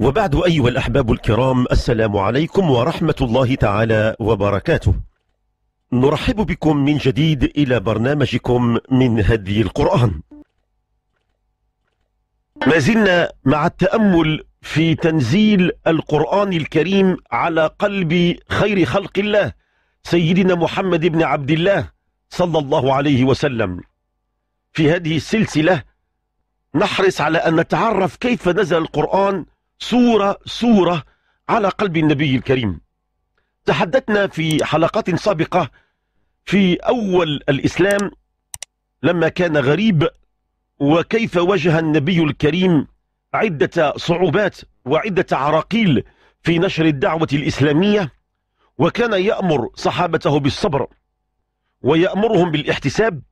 وبعد أيها الأحباب الكرام السلام عليكم ورحمة الله تعالى وبركاته نرحب بكم من جديد إلى برنامجكم من هدي القرآن ما زلنا مع التأمل في تنزيل القرآن الكريم على قلب خير خلق الله سيدنا محمد بن عبد الله صلى الله عليه وسلم في هذه السلسلة نحرص على أن نتعرف كيف نزل القرآن صورة صورة على قلب النبي الكريم تحدثنا في حلقات سابقة في أول الإسلام لما كان غريب وكيف واجه النبي الكريم عدة صعوبات وعدة عراقيل في نشر الدعوة الإسلامية وكان يأمر صحابته بالصبر ويأمرهم بالاحتساب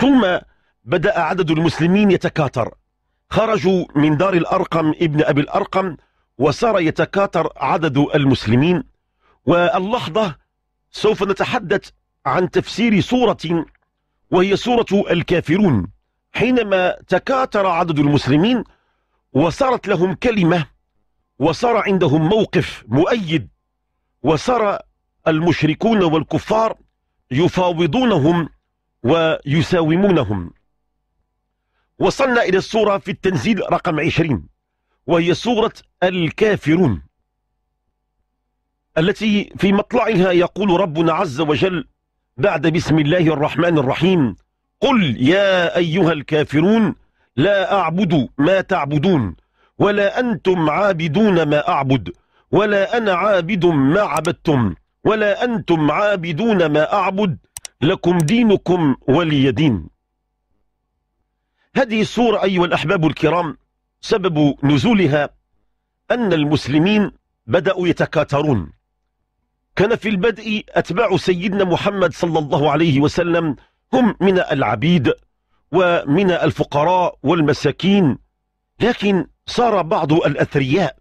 ثم بدأ عدد المسلمين يتكاثر خرجوا من دار الأرقم ابن أبي الأرقم وصار يتكاثر عدد المسلمين واللحظة سوف نتحدث عن تفسير سورة وهي سورة الكافرون حينما تكاثر عدد المسلمين وصارت لهم كلمة وصار عندهم موقف مؤيد وصار المشركون والكفار يفاوضونهم ويساومونهم وصلنا إلى السورة في التنزيل رقم 20 وهي سورة الكافرون التي في مطلعها يقول ربنا عز وجل بعد بسم الله الرحمن الرحيم قل يا أيها الكافرون لا أعبد ما تعبدون ولا أنتم عابدون ما أعبد ولا أنا عابد ما عبدتم ولا أنتم عابدون ما أعبد لكم دينكم ولي دين هذه الصورة أيها الأحباب الكرام سبب نزولها أن المسلمين بدأوا يتكاثرون كان في البدء أتباع سيدنا محمد صلى الله عليه وسلم هم من العبيد ومن الفقراء والمساكين لكن صار بعض الأثرياء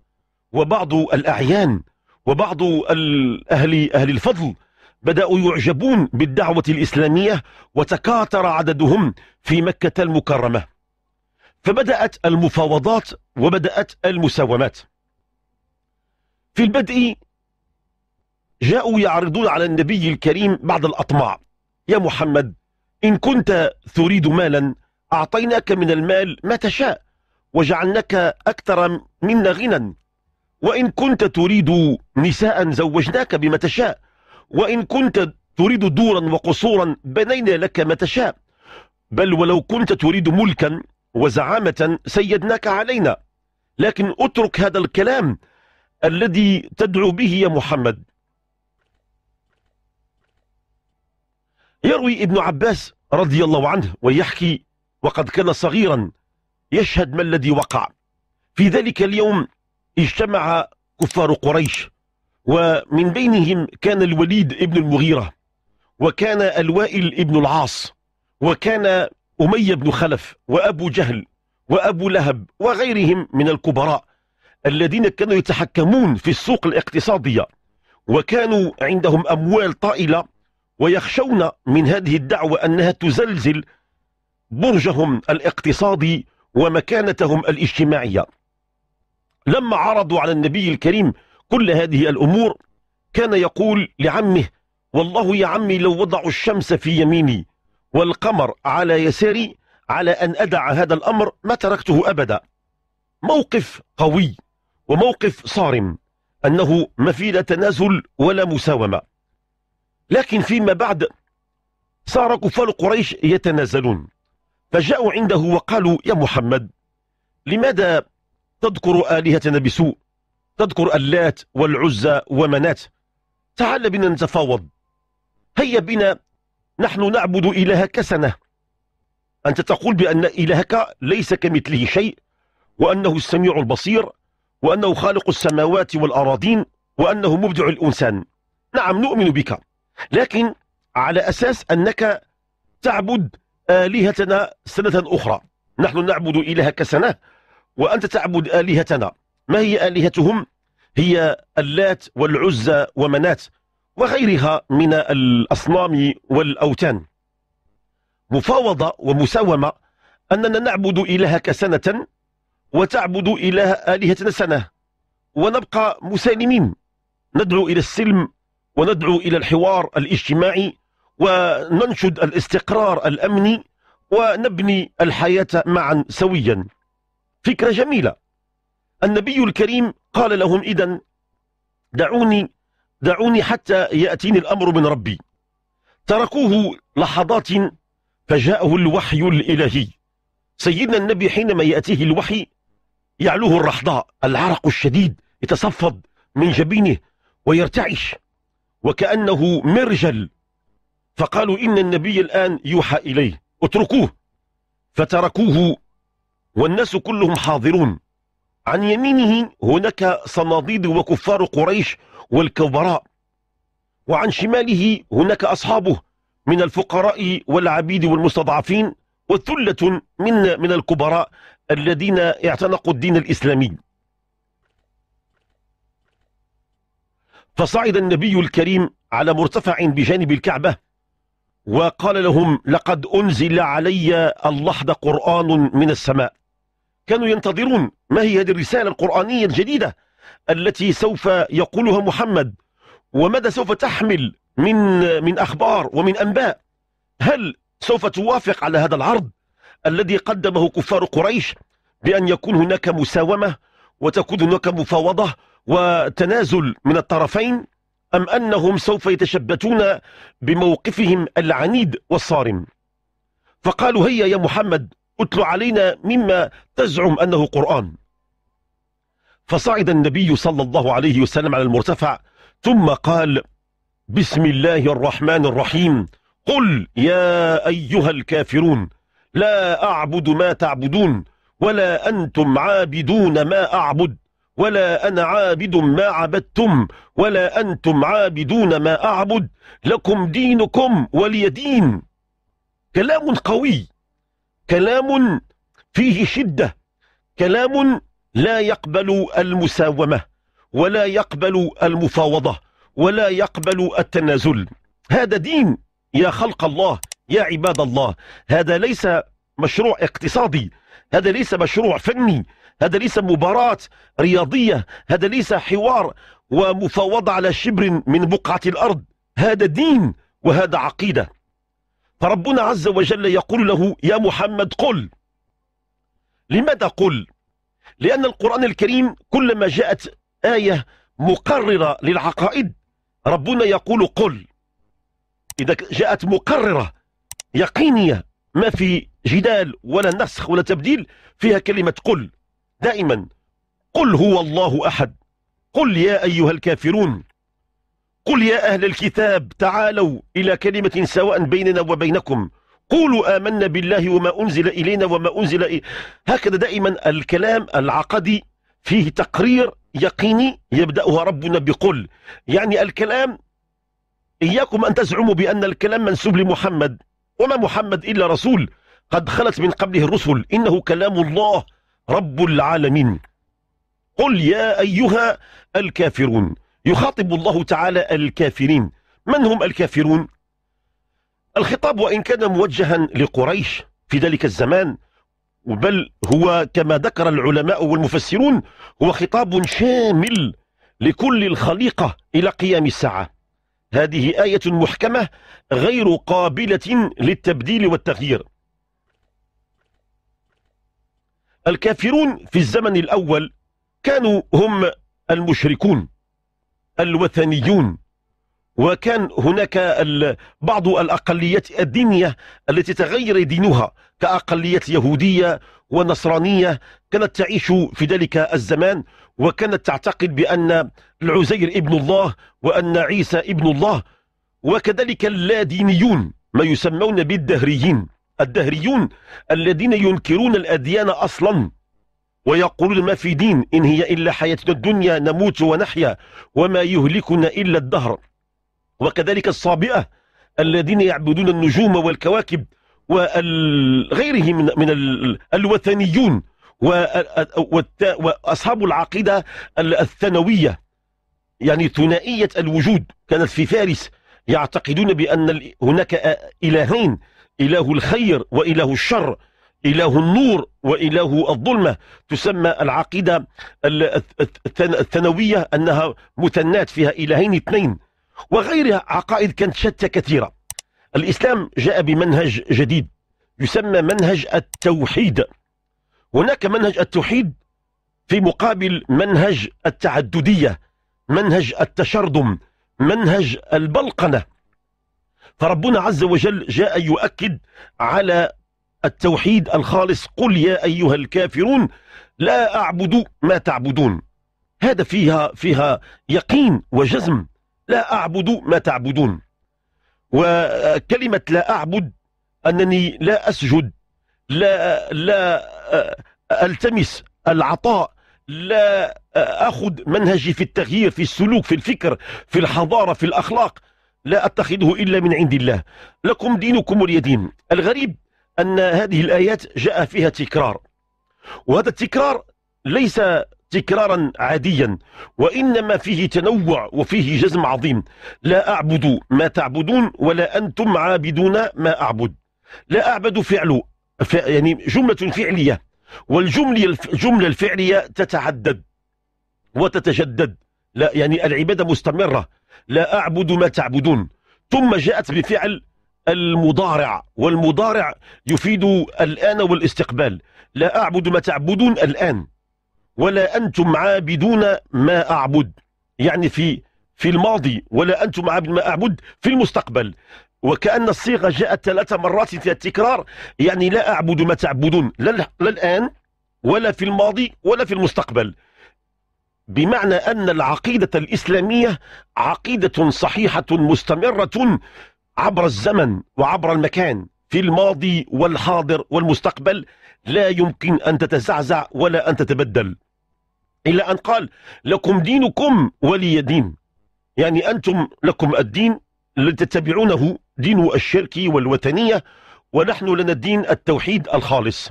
وبعض الأعيان وبعض أهل, أهل الفضل بدأوا يعجبون بالدعوة الإسلامية وتكاثر عددهم في مكة المكرمة فبدأت المفاوضات وبدأت المساومات في البدء جاءوا يعرضون على النبي الكريم بعض الأطماع يا محمد إن كنت تريد مالا أعطيناك من المال ما تشاء وجعلناك أكثر منا غنى وإن كنت تريد نساء زوجناك بما تشاء وإن كنت تريد دورا وقصورا بنينا لك ما تشاء بل ولو كنت تريد ملكا وزعامة سيدناك علينا لكن اترك هذا الكلام الذي تدعو به يا محمد يروي ابن عباس رضي الله عنه ويحكي وقد كان صغيرا يشهد ما الذي وقع في ذلك اليوم اجتمع كفار قريش ومن بينهم كان الوليد ابن المغيرة وكان الوائل ابن العاص وكان أمية بن خلف وأبو جهل وأبو لهب وغيرهم من الكبراء الذين كانوا يتحكمون في السوق الاقتصادية وكانوا عندهم أموال طائلة ويخشون من هذه الدعوة أنها تزلزل برجهم الاقتصادي ومكانتهم الاجتماعية لما عرضوا على النبي الكريم كل هذه الأمور كان يقول لعمه والله يا عمي لو وضعوا الشمس في يميني والقمر على يساري على أن أدع هذا الأمر ما تركته أبدا موقف قوي وموقف صارم أنه ما في لا تنازل ولا مساومة لكن فيما بعد صار كفار قريش يتنازلون فجاءوا عنده وقالوا يا محمد لماذا تذكر آلهتنا بسوء تذكر اللات والعزى ومنات تعال بنا نتفاوض هيا بنا نحن نعبد إلهك سنة أنت تقول بأن إلهك ليس كمثله شيء وأنه السميع البصير وأنه خالق السماوات والأراضين وأنه مبدع الإنسان نعم نؤمن بك لكن على أساس أنك تعبد آلهتنا سنة أخرى نحن نعبد إلهك سنة وأنت تعبد آلهتنا ما هي آلهتهم هي اللات والعزى ومنات وغيرها من الأصنام والأوتان مفاوضة ومساومة أننا نعبد إلهك سنة وتعبد إله آلهتنا سنة ونبقى مسالمين ندعو إلى السلم وندعو إلى الحوار الاجتماعي وننشد الاستقرار الأمني ونبني الحياة معا سويا فكرة جميلة النبي الكريم قال لهم إذا دعوني دعوني حتى يأتيني الأمر من ربي تركوه لحظات فجاءه الوحي الإلهي سيدنا النبي حينما يأتيه الوحي يعلوه الرحضاء العرق الشديد يتصفد من جبينه ويرتعش وكأنه مرجل فقالوا إن النبي الآن يوحى إليه اتركوه فتركوه والناس كلهم حاضرون عن يمينه هناك صناديد وكفار قريش والكبراء وعن شماله هناك أصحابه من الفقراء والعبيد والمستضعفين وثلة من من الكبراء الذين اعتنقوا الدين الإسلامي فصعد النبي الكريم على مرتفع بجانب الكعبة وقال لهم لقد أنزل علي اللحظة قرآن من السماء كانوا ينتظرون ما هي هذه الرسالة القرآنية الجديدة التي سوف يقولها محمد وماذا سوف تحمل من من أخبار ومن أنباء هل سوف توافق على هذا العرض الذي قدمه كفار قريش بأن يكون هناك مساومة وتكون هناك مفاوضة وتنازل من الطرفين أم أنهم سوف يتشبتون بموقفهم العنيد والصارم فقالوا هيا يا محمد أتل علينا مما تزعم أنه قرآن فصعد النبي صلى الله عليه وسلم على المرتفع ثم قال بسم الله الرحمن الرحيم قل يا أيها الكافرون لا أعبد ما تعبدون ولا أنتم عابدون ما أعبد ولا أنا عابد ما عبدتم ولا أنتم عابدون ما أعبد لكم دينكم ولي دين كلام قوي كلام فيه شدة كلام لا يقبل المساومة ولا يقبل المفاوضة ولا يقبل التنازل هذا دين يا خلق الله يا عباد الله هذا ليس مشروع اقتصادي هذا ليس مشروع فني هذا ليس مباراة رياضية هذا ليس حوار ومفاوضة على شبر من بقعة الأرض هذا دين وهذا عقيدة فربنا عز وجل يقول له يا محمد قل لماذا قل لأن القرآن الكريم كلما جاءت آية مقررة للعقائد ربنا يقول قل إذا جاءت مقررة يقينية ما في جدال ولا نسخ ولا تبديل فيها كلمة قل دائما قل هو الله أحد قل يا أيها الكافرون قل يا أهل الكتاب تعالوا إلى كلمة سواء بيننا وبينكم قولوا آمنا بالله وما أنزل إلينا وما أنزل إلينا هكذا دائما الكلام العقدي فيه تقرير يقيني يبدأها ربنا بقل يعني الكلام إياكم أن تزعموا بأن الكلام منسوب لمحمد وما محمد إلا رسول قد خلت من قبله الرسل إنه كلام الله رب العالمين قل يا أيها الكافرون يخاطب الله تعالى الكافرين من هم الكافرون؟ الخطاب وإن كان موجها لقريش في ذلك الزمان بل هو كما ذكر العلماء والمفسرون هو خطاب شامل لكل الخليقة إلى قيام الساعة هذه آية محكمة غير قابلة للتبديل والتغيير الكافرون في الزمن الأول كانوا هم المشركون الوثنيون وكان هناك بعض الأقليات الدينية التي تغير دينها كأقليات يهودية ونصرانية كانت تعيش في ذلك الزمان وكانت تعتقد بأن العزير ابن الله وأن عيسى ابن الله وكذلك اللادينيون ما يسمون بالدهريين الدهريون الذين ينكرون الأديان أصلاً ويقولون ما في دين إن هي إلا حياتنا الدنيا نموت ونحيا وما يهلكنا إلا الدهر وكذلك الصابئة الذين يعبدون النجوم والكواكب وغيره من من الوثنيون وأصحاب العقيدة الثانوية يعني ثنائية الوجود كانت في فارس يعتقدون بأن هناك إلهين إله الخير وإله الشر إله النور وإله الظلمة تسمى العقيدة الثانوية أنها متنات فيها إلهين اثنين وغيرها عقائد كانت شتى كثيرة الإسلام جاء بمنهج جديد يسمى منهج التوحيد هناك منهج التوحيد في مقابل منهج التعددية منهج التشرذم منهج البلقنة فربنا عز وجل جاء يؤكد على التوحيد الخالص قل يا أيها الكافرون لا أعبد ما تعبدون هذا فيها فيها يقين وجزم لا أعبد ما تعبدون وكلمة لا أعبد أنني لا أسجد لا, لا آه، ألتمس العطاء لا آه، أخذ منهجي في التغيير في السلوك في الفكر في الحضارة في الأخلاق لا أتخذه إلا من عند الله لكم دينكم ولي دين الغريب أن هذه الآيات جاء فيها تكرار وهذا التكرار ليس تكرارا عاديا وإنما فيه تنوع وفيه جزم عظيم لا أعبد ما تعبدون ولا أنتم عابدون ما أعبد لا أعبد فعل يعني جملة فعلية والجملة الجملة الفعلية تتعدد وتتجدد لا يعني العبادة مستمرة لا أعبد ما تعبدون ثم جاءت بفعل المضارع والمضارع يفيد الآن والاستقبال لا أعبد ما تعبدون الآن ولا أنتم عابدون ما أعبد يعني في في الماضي ولا أنتم عابد ما أعبد في المستقبل وكأن الصيغة جاءت ثلاث مرات فيها التكرار يعني لا أعبد ما تعبدون لا الآن ولا في الماضي ولا في المستقبل بمعنى أن العقيدة الإسلامية عقيدة صحيحة مستمرة عبر الزمن وعبر المكان في الماضي والحاضر والمستقبل لا يمكن أن تتزعزع ولا أن تتبدل إلا أن قال لكم دينكم ولي دين يعني أنتم لكم الدين الذي تتبعونه دين الشرك والوثنية ونحن لنا الدين التوحيد الخالص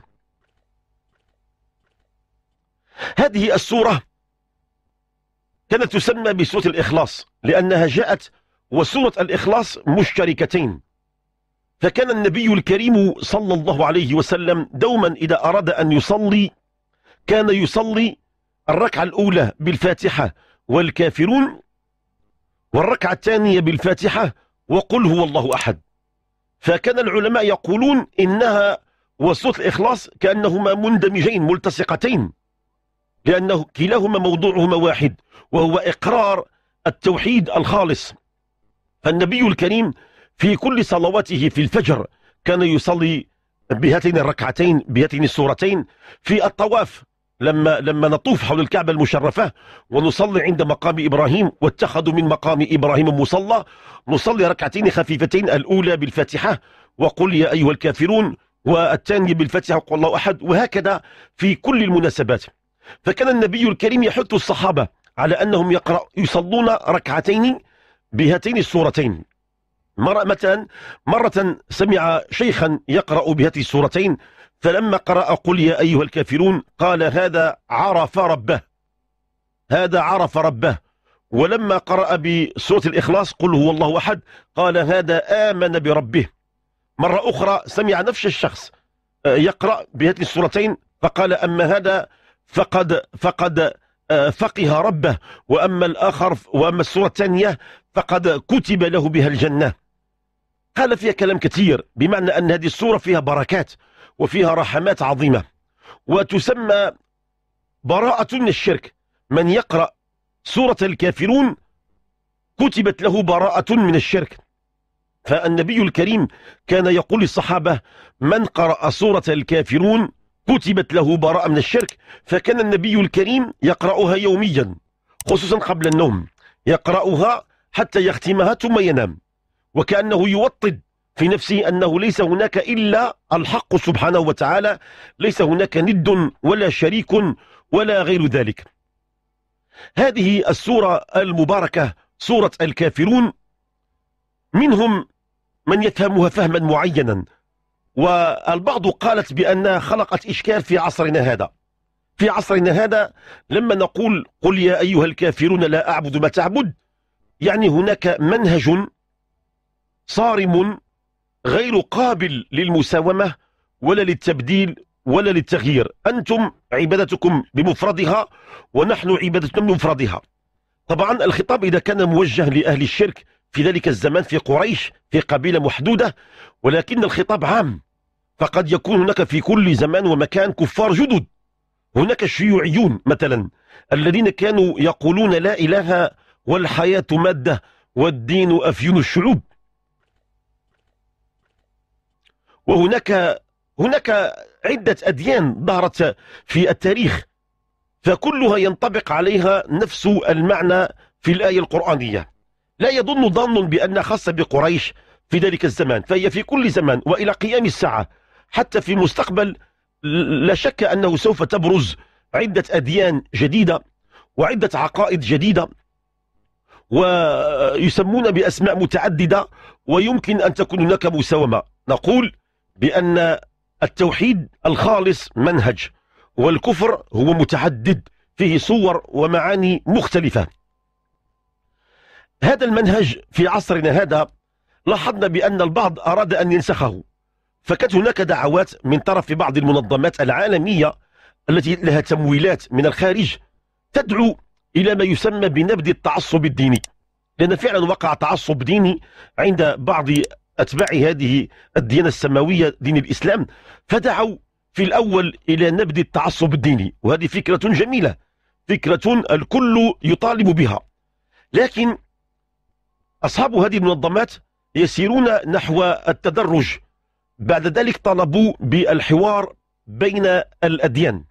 هذه السورة كانت تسمى بسورة الإخلاص لأنها جاءت وسورة الإخلاص مشتركتين فكان النبي الكريم صلى الله عليه وسلم دوما إذا أراد أن يصلي كان يصلي الركعة الأولى بالفاتحة والكافرون والركعة الثانية بالفاتحة وقل هو الله أحد فكان العلماء يقولون إنها وسورة الإخلاص كأنهما مندمجين ملتصقتين لأنه كلاهما موضوعهما واحد وهو إقرار التوحيد الخالص النبي الكريم في كل صلواته في الفجر كان يصلي بهاتين الركعتين بهاتين السورتين في الطواف لما لما نطوف حول الكعبة المشرفة ونصلي عند مقام إبراهيم واتخذوا من مقام إبراهيم مصلى نصلي ركعتين خفيفتين الأولى بالفاتحة وقل يا أيها الكافرون والثانية بالفاتحة وقل الله أحد وهكذا في كل المناسبات فكان النبي الكريم يحث الصحابة على أنهم يقرأ يصلون ركعتين بهاتين السورتين مرة مرة سمع شيخا يقرأ بهاتين السورتين فلما قرأ قل يا أيها الكافرون قال هذا عرف ربه هذا عرف ربه ولما قرأ بسورة الإخلاص قل هو الله أحد قال هذا آمن بربه مرة أخرى سمع نفس الشخص آه، يقرأ بهاتين السورتين فقال أما هذا فقد فقد آه، فقه ربه وأما الآخر وأما السورة الثانية فقد كتب له بها الجنة قال فيها كلام كثير بمعنى أن هذه الصورة فيها بركات وفيها رحمات عظيمة وتسمى براءة من الشرك من يقرأ سورة الكافرون كتبت له براءة من الشرك فالنبي الكريم كان يقول للصحابة من قرأ سورة الكافرون كتبت له براءة من الشرك فكان النبي الكريم يقرأها يوميا خصوصا قبل النوم يقرأها حتى يختمها ثم ينام وكأنه يوطد في نفسه أنه ليس هناك إلا الحق سبحانه وتعالى ليس هناك ند ولا شريك ولا غير ذلك هذه السورة المباركة سورة الكافرون منهم من يفهمها فهما معينا والبعض قالت بأنها خلقت إشكال في عصرنا هذا في عصرنا هذا لما نقول قل يا أيها الكافرون لا أعبد ما تعبد يعني هناك منهج صارم غير قابل للمساومة ولا للتبديل ولا للتغيير أنتم عبادتكم بمفردها ونحن عبادتنا بمفردها طبعا الخطاب إذا كان موجه لأهل الشرك في ذلك الزمان في قريش في قبيلة محدودة ولكن الخطاب عام فقد يكون هناك في كل زمان ومكان كفار جدد هناك الشيوعيون مثلا الذين كانوا يقولون لا إله والحياة مادة والدين أفيون الشعوب وهناك هناك عدة أديان ظهرت في التاريخ فكلها ينطبق عليها نفس المعنى في الآية القرآنية لا يظن ظن بأن خاصة بقريش في ذلك الزمان فهي في كل زمان وإلى قيام الساعة حتى في المستقبل لا شك أنه سوف تبرز عدة أديان جديدة وعدة عقائد جديدة ويسمون بأسماء متعددة ويمكن أن تكون هناك مساومة نقول بأن التوحيد الخالص منهج والكفر هو متعدد فيه صور ومعاني مختلفة هذا المنهج في عصرنا هذا لاحظنا بأن البعض أراد أن ينسخه فكانت هناك دعوات من طرف بعض المنظمات العالمية التي لها تمويلات من الخارج تدعو إلى ما يسمى بنبذ التعصب الديني لأن فعلا وقع تعصب ديني عند بعض أتباع هذه الديانة السماوية دين الإسلام فدعوا في الأول إلى نبذ التعصب الديني وهذه فكرة جميلة فكرة الكل يطالب بها لكن أصحاب هذه المنظمات يسيرون نحو التدرج بعد ذلك طلبوا بالحوار بين الأديان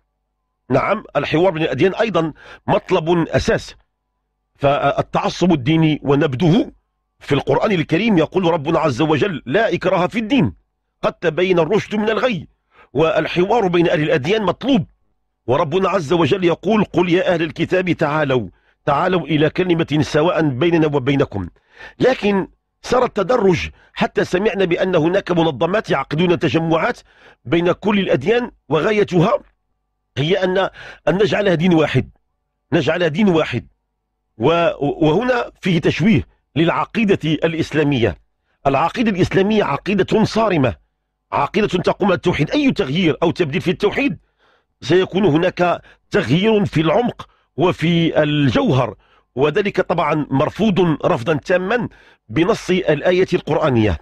نعم الحوار بين الأديان أيضا مطلب أساس فالتعصب الديني ونبذه في القرآن الكريم يقول ربنا عز وجل لا إكراه في الدين قد تبين الرشد من الغي والحوار بين أهل الأديان مطلوب وربنا عز وجل يقول قل يا أهل الكتاب تعالوا تعالوا إلى كلمة سواء بيننا وبينكم لكن صار التدرج حتى سمعنا بأن هناك منظمات يعقدون تجمعات بين كل الأديان وغايتها هي أن أن نجعلها دين واحد نجعلها دين واحد وهنا فيه تشويه للعقيدة الإسلامية العقيدة الإسلامية عقيدة صارمة عقيدة تقوم على التوحيد أي تغيير أو تبديل في التوحيد سيكون هناك تغيير في العمق وفي الجوهر وذلك طبعا مرفوض رفضا تاما بنص الآية القرآنية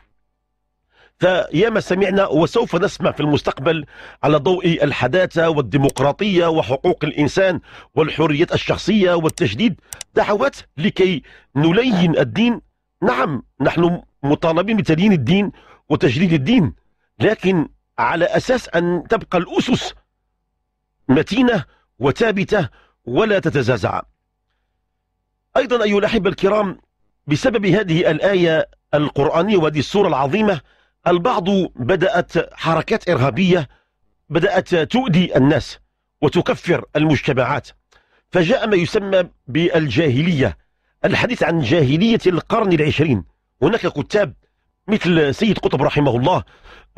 فياما سمعنا وسوف نسمع في المستقبل على ضوء الحداثة والديمقراطية وحقوق الإنسان والحريات الشخصية والتجديد دعوات لكي نلين الدين نعم نحن مطالبين بتلين الدين وتجديد الدين لكن على أساس أن تبقى الأسس متينة وثابتة ولا تتزعزع أيضا أيها الأحبة الكرام بسبب هذه الآية القرآنية وهذه السورة العظيمة البعض بدأت حركات إرهابية بدأت تؤذي الناس وتكفر المجتمعات فجاء ما يسمى بالجاهلية الحديث عن جاهلية القرن العشرين هناك كتاب مثل سيد قطب رحمه الله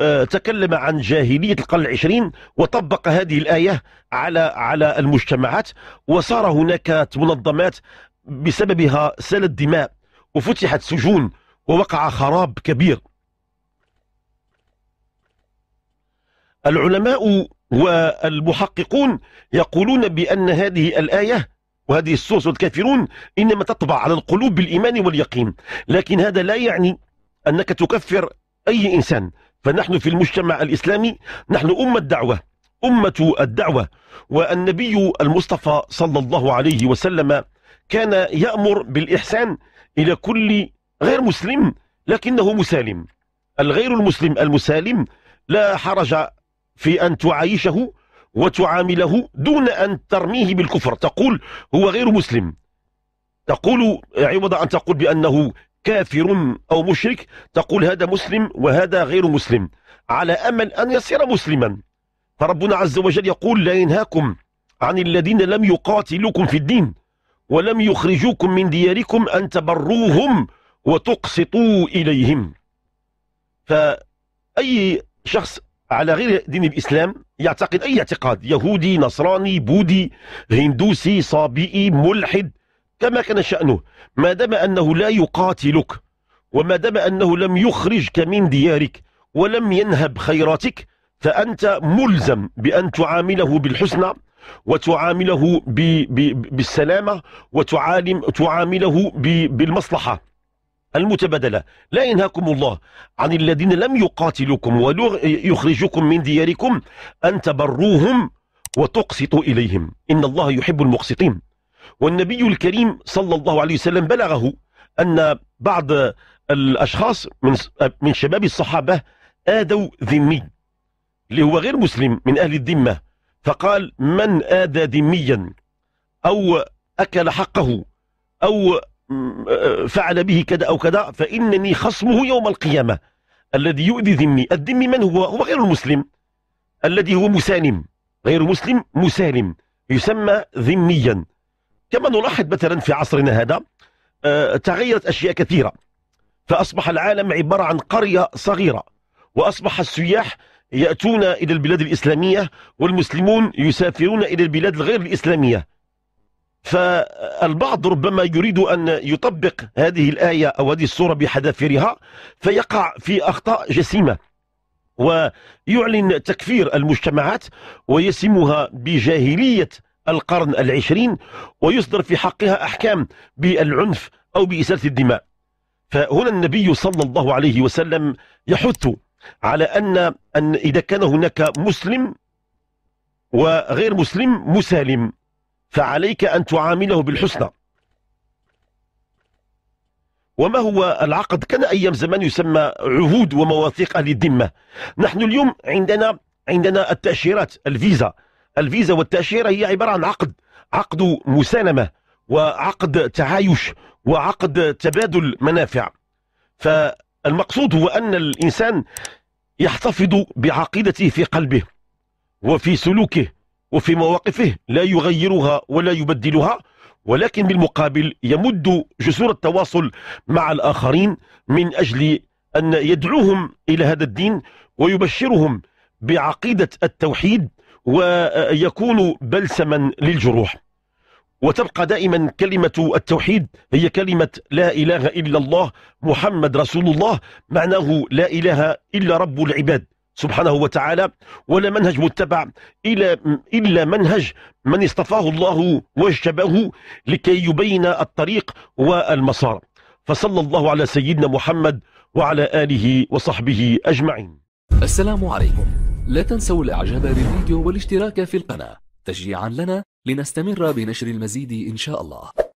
آه، تكلم عن جاهلية القرن العشرين وطبق هذه الآية على على المجتمعات وصار هناك منظمات بسببها سالت دماء وفتحت سجون ووقع خراب كبير العلماء والمحققون يقولون بأن هذه الآية وهذه السورة الكافرون إنما تطبع على القلوب بالإيمان واليقين لكن هذا لا يعني أنك تكفر أي إنسان فنحن في المجتمع الإسلامي نحن أمة الدعوة أمة الدعوة والنبي المصطفى صلى الله عليه وسلم كان يأمر بالإحسان إلى كل غير مسلم لكنه مسالم الغير المسلم المسالم لا حرج في أن تعايشه وتعامله دون أن ترميه بالكفر تقول هو غير مسلم تقول عوض أن تقول بأنه كافر أو مشرك تقول هذا مسلم وهذا غير مسلم على أمل أن يصير مسلما فربنا عز وجل يقول لا ينهاكم عن الذين لم يقاتلوكم في الدين ولم يخرجوكم من دياركم أن تبروهم وتقسطوا إليهم فأي شخص على غير دين الإسلام يعتقد أي اعتقاد يهودي نصراني بوذي هندوسي صابئي ملحد كما كان شأنه ما دام أنه لا يقاتلك وما دام أنه لم يخرجك من ديارك ولم ينهب خيراتك فأنت ملزم بأن تعامله بالحسنى وتعامله بالسلامة وتعامله بالمصلحة المتبادلة لا ينهاكم الله عن الذين لم يقاتلوكم ويخرجوكم من دياركم أن تبروهم وتقسطوا إليهم إن الله يحب المقسطين والنبي الكريم صلى الله عليه وسلم بلغه أن بعض الأشخاص من من شباب الصحابة آدوا ذمي اللي هو غير مسلم من أهل الذمة فقال من آدى ذميا أو أكل حقه أو فعل به كذا أو كذا فإنني خصمه يوم القيامة الذي يؤذي ذمي الذم من هو هو غير المسلم الذي هو مسالم غير مسلم مسالم يسمى ذميا كما نلاحظ مثلا في عصرنا هذا آه، تغيرت أشياء كثيرة فأصبح العالم عبارة عن قرية صغيرة وأصبح السياح يأتون إلى البلاد الإسلامية والمسلمون يسافرون إلى البلاد الغير الإسلامية فالبعض ربما يريد أن يطبق هذه الآية أو هذه الصورة بحذافيرها فيقع في أخطاء جسيمة ويعلن تكفير المجتمعات ويسمها بجاهلية القرن العشرين ويصدر في حقها أحكام بالعنف أو بإسالة الدماء فهنا النبي صلى الله عليه وسلم يحث على أن, أن إذا كان هناك مسلم وغير مسلم مسالم فعليك أن تعامله بالحسنى وما هو العقد كان أيام زمان يسمى عهود ومواثيق أهل الذمة نحن اليوم عندنا عندنا التأشيرات الفيزا الفيزا والتأشيرة هي عبارة عن عقد عقد مسالمة وعقد تعايش وعقد تبادل منافع فالمقصود هو أن الإنسان يحتفظ بعقيدته في قلبه وفي سلوكه وفي مواقفه لا يغيرها ولا يبدلها ولكن بالمقابل يمد جسور التواصل مع الآخرين من أجل أن يدعوهم إلى هذا الدين ويبشرهم بعقيدة التوحيد ويكون بلسما للجروح وتبقى دائما كلمة التوحيد هي كلمة لا إله إلا الله محمد رسول الله معناه لا إله إلا رب العباد سبحانه وتعالى ولا منهج متبع إلى إلا منهج من اصطفاه الله واجتباه لكي يبين الطريق والمسار فصلى الله على سيدنا محمد وعلى آله وصحبه أجمعين السلام عليكم لا تنسوا الإعجاب بالفيديو والاشتراك في القناة تشجيعا لنا لنستمر بنشر المزيد إن شاء الله